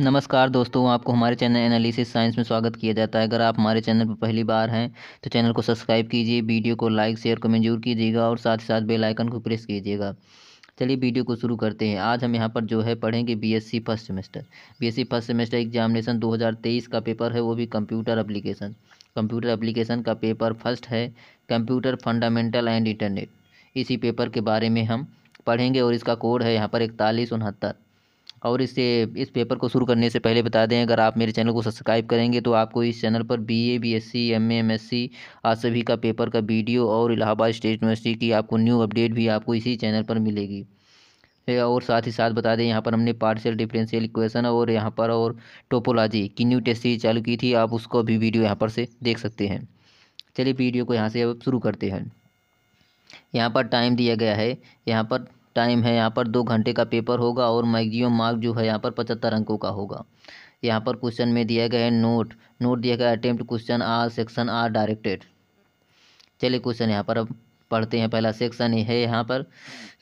नमस्कार दोस्तों आपको हमारे चैनल एनालिसिस साइंस में स्वागत किया जाता है अगर आप हमारे चैनल पर पहली बार हैं तो चैनल को सब्सक्राइब कीजिए वीडियो को लाइक शेयर कमेंट जरूर कीजिएगा और साथ ही साथ बेल आइकन को प्रेस कीजिएगा चलिए वीडियो को शुरू करते हैं आज हम यहाँ पर जो है पढ़ेंगे BSc first semester BSc first semester examination 2023 का पेपर है वो भी कंप्यूटर एप्लीकेशन कंप्यूटर एप्लीकेशन का पेपर फर्स्ट है कंप्यूटर फंडामेंटल एंड इंटरनेट इसी पेपर के बारे में हम पढ़ेंगे और इसका कोड है यहाँ पर इकतालीस उनहत्तर और इससे इस पेपर को शुरू करने से पहले बता दें अगर आप मेरे चैनल को सब्सक्राइब करेंगे तो आपको इस चैनल पर B A B S C M A M S C आज सभी का पेपर का वीडियो और इलाहाबाद स्टेट यूनिवर्सिटी की आपको न्यू अपडेट भी आपको इसी चैनल पर मिलेगी और साथ ही साथ बता दें यहाँ पर हमने पार्शियल डिफरेंशियल इक्वेशन और यहाँ पर और टोपोलॉजी की न्यू टेस्ट सीरीज चालू की थी आप उसको भी वीडियो यहाँ पर से देख सकते हैं चलिए वीडियो को यहाँ से अब शुरू करते हैं यहाँ पर टाइम दिया गया है यहाँ पर टाइम है यहाँ पर दो घंटे का पेपर होगा और मैगजियो मार्क जो है यहाँ पर पचहत्तर अंकों का होगा यहाँ पर क्वेश्चन में दिया गया है नोट नोट दिया गया attempt question are section are directed चलिए क्वेश्चन यहाँ पर अब पढ़ते हैं पहला सेक्शन ए है यहाँ पर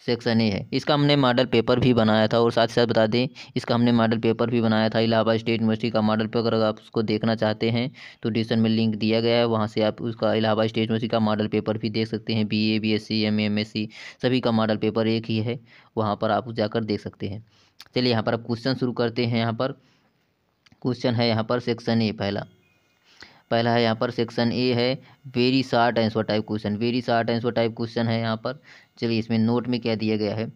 सेक्शन ए है इसका हमने मॉडल पेपर भी बनाया था और साथ ही साथ बता दें इसका हमने मॉडल पेपर भी बनाया था इलाहाबाद स्टेट यूनिवर्सिटी का मॉडल पेपर अगर आप उसको देखना चाहते हैं तो डिस्क्रिप्शन में लिंक दिया गया है वहाँ से आप उसका इलाहाबाद स्टेट यूनिवर्सिटी का मॉडल पेपर भी देख सकते हैं B A B S C M M S C सभी का मॉडल पेपर एक ही है वहाँ पर आप जाकर देख सकते हैं चलिए यहाँ पर आप क्वेश्चन शुरू करते हैं यहाँ पर क्वेश्चन है यहाँ पर सेक्शन ए पहला पहला है यहाँ पर सेक्शन ए है very short answer type question very short answer type question है यहाँ पर चलिए इसमें नोट में क्या दिया गया है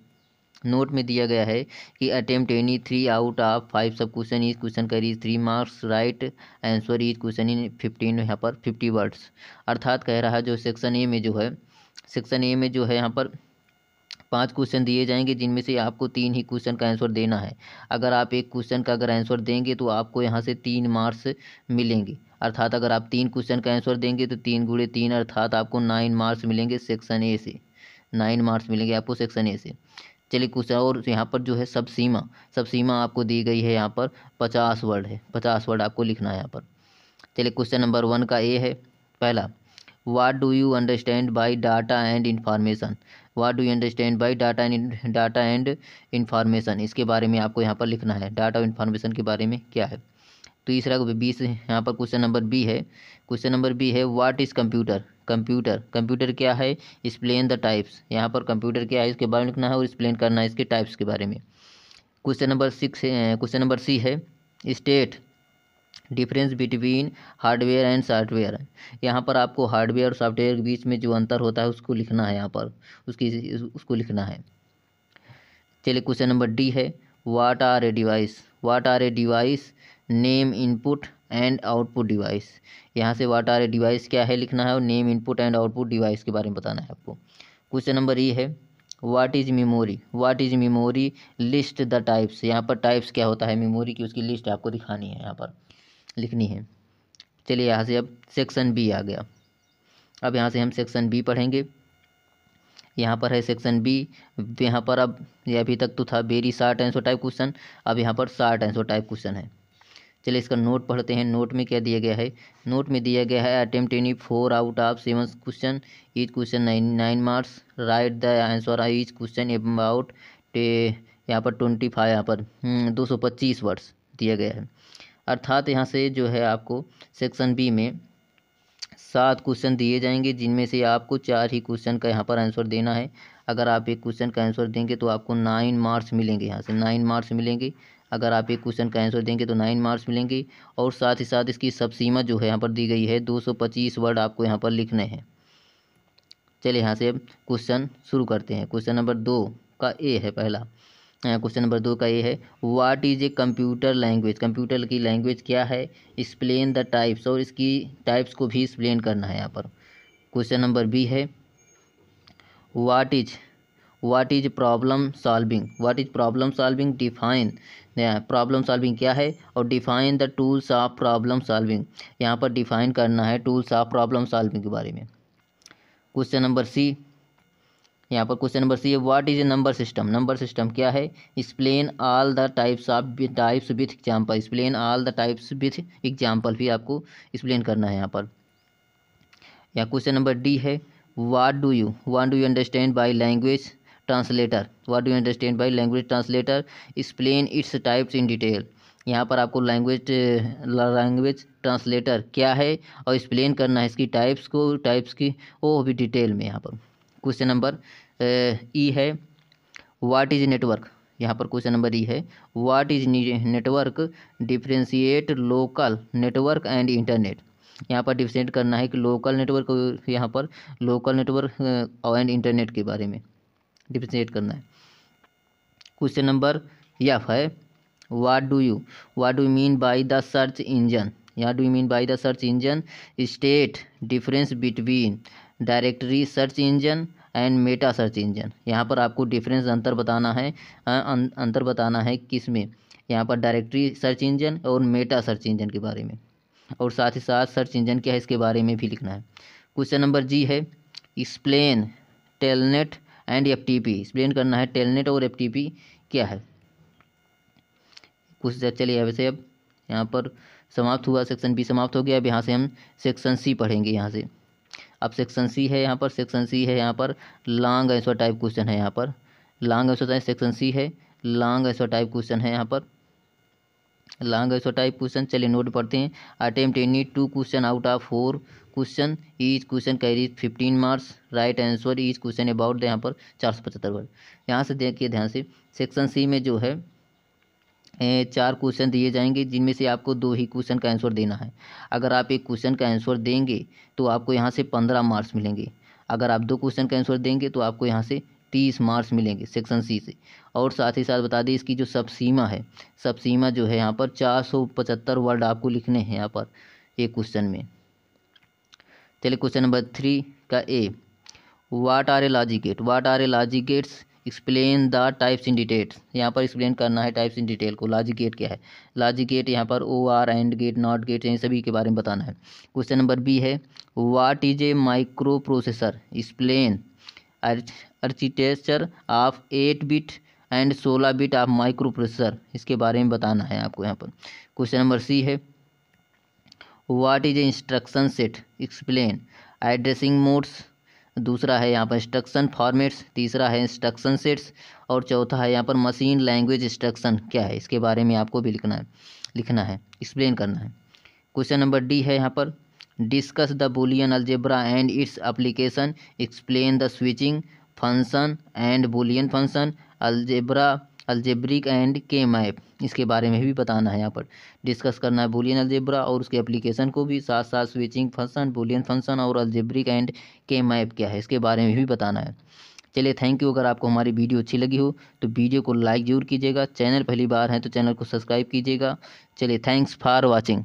नोट में दिया गया है कि attempt any three out of five sub question is question का रीज three marks right answer is question in fifteen यहाँ पर फिफ्टी वर्ड्स अर्थात कह रहा है जो सेक्शन ए में जो है सेक्शन ए में जो है यहाँ पर पांच क्वेश्चन दिए जाएंगे जिनमें से आपको तीन ही क्वेश्चन का आंसर देना है अगर आप एक क्वेश्चन का अगर आंसर देंगे तो आपको यहाँ से तीन मार्क्स मिलेंगे अर्थात अगर आप तीन क्वेश्चन का आंसर देंगे तो तीन गुड़े तीन अर्थात आपको नाइन मार्क्स मिलेंगे सेक्शन ए से नाइन मार्क्स मिलेंगे आपको सेक्शन ए से चलिए कुछ और यहाँ पर जो है सब सीमा सब सीमा आपको दी गई है यहाँ पर पचास वर्ड है पचास वर्ड आपको लिखना है यहाँ पर चलिए क्वेश्चन नंबर वन का ए है पहला what do you understand by data and information what do you understand by data and data and information इसके बारे में आपको यहाँ पर लिखना है डाटा इन्फॉर्मेशन के बारे में क्या है तीसरा तो बीस यहाँ पर क्वेश्चन नंबर बी है क्वेश्चन नंबर बी है what is computer computer computer क्या है एक्सप्लेन द टाइप्स यहाँ पर कंप्यूटर क्या है इसके बारे में लिखना है और एक्सप्लेन करना है इसके टाइप्स के बारे में question number six question number C है state difference between hardware and software यहाँ पर आपको हार्डवेयर और सॉफ्टवेयर के बीच में जो अंतर होता है उसको लिखना है यहाँ पर उसकी उसको लिखना है चलिए क्वेश्चन नंबर डी है what are a device what are a device name input and output device यहाँ से वाट आर ए डिवाइस क्या है लिखना है और name input and output device के बारे में बताना है आपको क्वेश्चन नंबर ई है what is memory what is memory list the types यहाँ पर टाइप्स क्या होता है मेमोरी की उसकी लिस्ट आपको दिखानी है यहाँ पर लिखनी है चलिए यहाँ से अब सेक्शन बी आ गया अब यहाँ से हम सेक्शन बी पढ़ेंगे यहाँ पर है सेक्शन बी तो यहाँ पर अब ये अभी तक तो था very short answer type question अब यहाँ पर शार्ट एंसो टाइप क्वेश्चन है चलिए इसका नोट पढ़ते हैं नोट में क्या दिया गया है नोट में दिया गया है attempt any four out of seven question each question nine nine marks write the answer I each question about यहाँ पर ट्वेंटी फाइव यहाँ पर हम्म, दो सौ पच्चीस वर्ड्स दिया गया है अर्थात यहाँ से जो है आपको सेक्शन बी में सात क्वेश्चन दिए जाएंगे जिनमें से आपको चार ही क्वेश्चन का यहाँ पर आंसर देना है अगर आप एक क्वेश्चन का आंसर देंगे तो आपको नाइन मार्क्स मिलेंगे यहाँ से नाइन मार्क्स मिलेंगे अगर आप एक क्वेश्चन का आंसर देंगे तो नाइन मार्क्स मिलेंगे और साथ ही साथ इसकी सब सीमा जो है यहाँ पर दी गई है दो सौ पच्चीस वर्ड आपको यहाँ पर लिखने हैं चलिए यहाँ से क्वेश्चन शुरू करते हैं क्वेश्चन नंबर दो का ए है पहला क्वेश्चन नंबर दो का ये है what is a computer language computer की लैंग्वेज क्या है एक्सप्लेन द टाइप्स और इसकी टाइप्स को भी एक्सप्लेन करना है यहाँ पर क्वेश्चन नंबर बी है what is what is problem solving what is problem solving define problem solving क्या है और define the tools of problem solving यहाँ पर डिफाइन करना है टूल्स ऑफ प्रॉब्लम सॉल्विंग के बारे में क्वेश्चन नंबर सी यहाँ पर क्वेश्चन नंबर सी है what is a number system number system क्या है explain all the types of types with example explain all the types with example भी आपको एक्सप्लेन करना है यहाँ पर यहाँ क्वेश्चन नंबर डी है what do you what do you understand by language translator what do understand by language translator explain its types in detail यहाँ पर आपको लैंग्वेज लैंग्वेज ट्रांसलेटर क्या है और एक्सप्लेन करना है इसकी टाइप्स को टाइप्स की वो भी डिटेल में यहाँ पर क्वेश्चन नंबर ई है वाट इज नेटवर्क यहाँ पर क्वेश्चन नंबर ई है what is network differentiate local network and internet यहाँ पर डिफ्रेंट करना है कि लोकल नेटवर्क यहाँ पर लोकल नेटवर्क एंड इंटरनेट के बारे में डिफ्रेंशिएट करना है क्वेश्चन नंबर यफ है what do you what do mean by the search engine यहाँ do mean by the search engine state difference between directory search engine and meta search engine यहाँ पर आपको डिफरेंस अंतर बताना है अं, अंतर बताना है किस में यहाँ पर डायरेक्टरी सर्च इंजन और मेटा सर्च इंजन के बारे में और साथ ही साथ सर्च इंजन क्या है इसके बारे में भी लिखना है क्वेश्चन नंबर जी है explain telnet and F T P explain करना है टेलनेट और एफ टी पी क्या है कुछ चलिए वैसे अब यहाँ पर समाप्त हुआ सेक्शन बी समाप्त हो गया अब यहाँ से हम सेक्शन सी पढ़ेंगे यहाँ से अब सेक्शन सी है यहाँ पर सेक्शन सी है यहाँ पर लॉन्ग आंसर टाइप क्वेश्चन है यहाँ पर लॉन्ग आंसर सेक्शन सी है लॉन्ग आंसर टाइप क्वेश्चन है यहाँ पर लॉन्ग है छोटा क्वेश्चन चलिए नोट पढ़ते हैं attempt any two question out of four question each question carry fifteen marks right answer each question about the यहाँ पर चार सौ पचहत्तर वर्ड यहाँ से देखिए ध्यान से सेक्शन सी में जो है चार क्वेश्चन दिए जाएंगे जिनमें से आपको दो ही क्वेश्चन का आंसर देना है अगर आप एक क्वेश्चन का आंसर देंगे तो आपको यहाँ से पंद्रह मार्क्स मिलेंगे अगर आप दो क्वेश्चन का आंसर देंगे तो आपको यहाँ से तीस मार्क्स मिलेंगे सेक्शन सी से और साथ ही साथ बता दें इसकी जो सब सीमा है सब सीमा जो है यहाँ पर चार सौ पचहत्तर वर्ड आपको लिखने हैं यहाँ पर एक क्वेश्चन में चलिए क्वेश्चन नंबर थ्री का A what are a logic gate what are a logic gates explain the types in details यहाँ पर एक्सप्लेन करना है टाइप्स इन डिटेल को लॉजिक गेट क्या है लॉजिक गेट यहाँ पर O R and gate not gate इन सभी के बारे में बताना है क्वेश्चन नंबर बी है what is a microprocessor explain architecture of eight bit and सोलह बिट ऑफ माइक्रो प्रोसेसर इसके बारे में बताना है आपको यहाँ पर क्वेश्चन नंबर सी है what is instruction set explain addressing modes दूसरा है यहाँ पर इंस्ट्रक्शन फॉर्मेट्स तीसरा है इंस्ट्रक्शन सेट्स और चौथा है यहाँ पर मशीन लैंग्वेज इंस्ट्रक्शन क्या है इसके बारे में आपको भी लिखना है लिखना है एक्सप्लेन करना है क्वेश्चन नंबर डी है यहाँ पर discuss the Boolean algebra and its application explain the switching function and Boolean function algebra algebraic and K map इसके बारे में भी बताना है यहाँ पर डिस्कस करना है बुलियन अल्जेब्रा और उसके एप्लीकेशन को भी साथ साथ स्विचिंग फंक्शन बुलियन फंक्शन और अल्जेब्रिक एंड के मैप क्या है इसके बारे में भी बताना है चलिए थैंक यू अगर आपको हमारी वीडियो अच्छी लगी हो तो वीडियो को लाइक ज़रूर कीजिएगा चैनल पहली बार है तो चैनल को सब्सक्राइब कीजिएगा चलिए थैंक्स फॉर वॉचिंग